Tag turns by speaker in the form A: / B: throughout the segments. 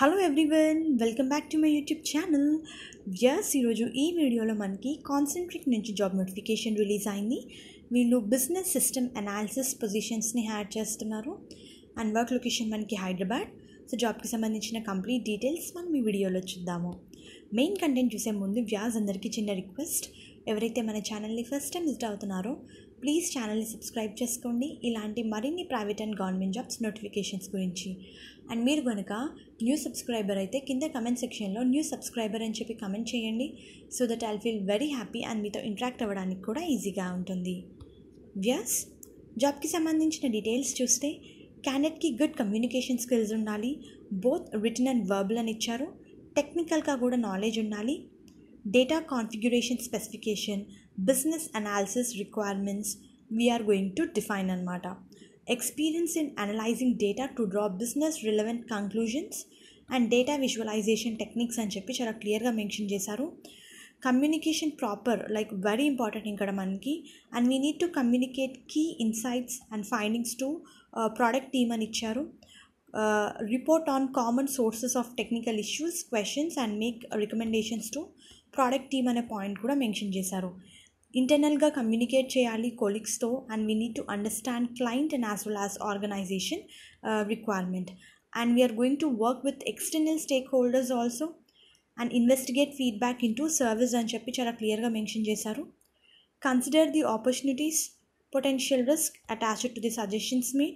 A: Hello everyone welcome back to my YouTube channel వ్యస్ ఈరోజు ఈ వీడియోలో మనకి కాన్సన్ట్రేట్ నుంచి జాబ్ నోటిఫికేషన్ రిలీజ్ అయింది వీళ్ళు బిజినెస్ సిస్టమ్ అనాలిసిస్ పొజిషన్స్ని హ్యాడ్ చేస్తున్నారు అండ్ వర్క్ లొకేషన్ మనకి హైదరాబాద్ సో జాబ్కి సంబంధించిన కంప్లీట్ డీటెయిల్స్ మనం ఈ వీడియోలో చూద్దాము మెయిన్ కంటెంట్ చూసే ముందు వ్యాస్ అందరికీ చిన్న రిక్వెస్ట్ ఎవరైతే మన ఛానల్ని ఫస్ట్ టైం విజిట్ అవుతున్నారో ప్లీజ్ ఛానల్ని సబ్స్క్రైబ్ చేసుకోండి ఇలాంటి మరిన్ని private and government jobs notifications గురించి అండ్ మీరు కనుక న్యూ సబ్స్క్రైబర్ అయితే కింద కమెంట్ సెక్షన్లో న్యూ సబ్స్క్రైబర్ అని చెప్పి కమెంట్ చేయండి so that I feel very happy and మీతో ఇంటరాక్ట్ అవ్వడానికి కూడా ఈజీగా ఉంటుంది వ్యస్ జాబ్కి సంబంధించిన డీటెయిల్స్ చూస్తే క్యాండెట్కి గుడ్ కమ్యూనికేషన్ స్కిల్స్ ఉండాలి బోత్ రిటర్న్ అండ్ వర్బల్ అని ఇచ్చారు టెక్నికల్గా కూడా నాలెడ్జ్ ఉండాలి data configuration specification business analysis requirements we are going to define anamata. Experience in analyzing data to draw business relevant conclusions and data visualisation techniques అని చెప్పి చాలా క్లియర్గా మెన్షన్ చేశారు communication proper like very important ఇక్కడ మనకి and we need to communicate key insights and findings to product team అని ఇచ్చారు report on common sources of technical issues questions and make recommendations to product team అనే point కూడా mention చేశారు ఇంటర్నల్గా communicate చేయాలి కొలీగ్స్తో and we need to understand client and as well as organisation requirement and we are going to work with external stakeholders also and investigate feedback into service అని చెప్పి చాలా క్లియర్గా మెన్షన్ చేశారు consider the opportunities risk attached to the suggestions మీ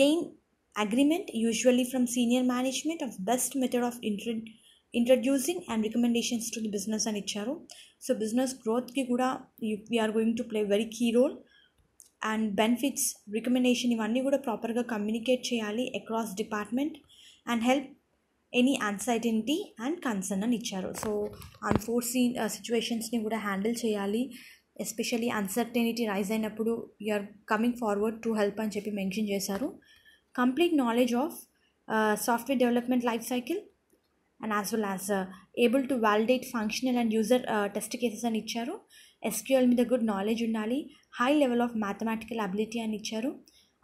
A: gain agreement usually from senior management of best method of ఇంట్రెంట్ introducing and recommendations to the business అని ఇచ్చారు so business గ్రోత్కి కూడా we are going to play very key role and benefits recommendation ఇవన్నీ కూడా ప్రాపర్గా communicate చేయాలి across department and help any uncertainty and concern అని ఇచ్చారు సో అన్ఫోర్సీన్ సిచ్యువేషన్స్ని కూడా హ్యాండిల్ చేయాలి ఎస్పెషలీ అన్సర్టెనిటీ రైజ్ అయినప్పుడు you are coming forward to help అని చెప్పి మెన్షన్ చేశారు complete knowledge of software development life cycle and as well as able to validate functional and user test cases అని ఇచ్చారు SQL మీద గుడ్ నాలెడ్జ్ ఉండాలి high level of mathematical ability అని ఇచ్చారు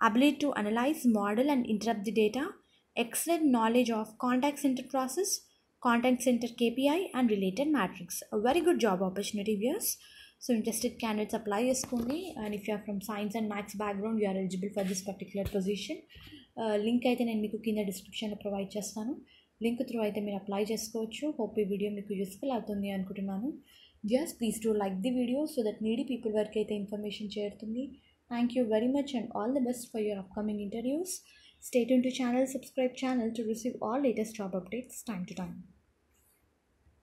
A: ability to analyse model and interrupt the data excellent knowledge of contact centre process contact centre KPI and related matrix very good job opportunity వ్యూస్ so interested candidates apply చేసుకోండి and if are from science and maths background you are eligible for this particular position link అయితే నేను మీకు కింద డిస్క్రిప్షన్లో provide చేస్తాను link through అయితే మీరు అప్లై చేసుకోవచ్చు హోప్ ఈ వీడియో మీకు యూస్ఫుల్ అవుతుంది అనుకుంటున్నాను just please do like the video so that needy people వరకు అయితే ఇన్ఫర్మేషన్ చేరుతుంది thank you very much and all the best for your upcoming interviews state into to subscribe channel to receive all all latest job updates time to